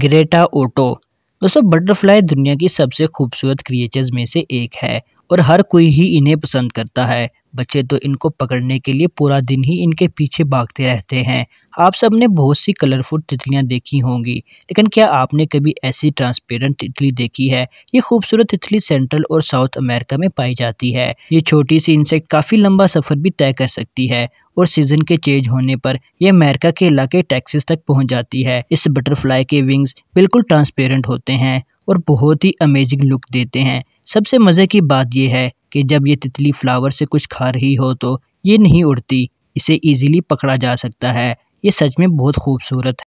Greta auto दोस्तों butterfly दुनिया की सबसे खूबसूरत क्रिएचर्स में से एक है और हर कोई ही इन्हें पसंद करता है बच्चे तो इनको पकड़ने के लिए पूरा दिन ही इनके पीछे भागते रहते हैं आप सब ने बहुत सी कलरफुल तितलियाँ देखी होंगी लेकिन क्या आपने कभी ऐसी ट्रांसपेरेंट तितली देखी है ये खूबसूरत तितली सेंट्रल और साउथ अमेरिका में पाई जाती है ये छोटी सी इंसेक्ट काफ़ी लंबा सफ़र भी तय कर सकती है और सीजन के चेंज होने पर यह अमेरिका के इलाके टेक्सिस तक पहुंच जाती है इस बटरफ्लाई के विंग्स बिल्कुल ट्रांसपेरेंट होते हैं और बहुत ही अमेजिंग लुक देते हैं सबसे मज़े की बात यह है कि जब ये तितली फ्लावर से कुछ खा रही हो तो ये नहीं उड़ती इसे इजीली पकड़ा जा सकता है ये सच में बहुत खूबसूरत है।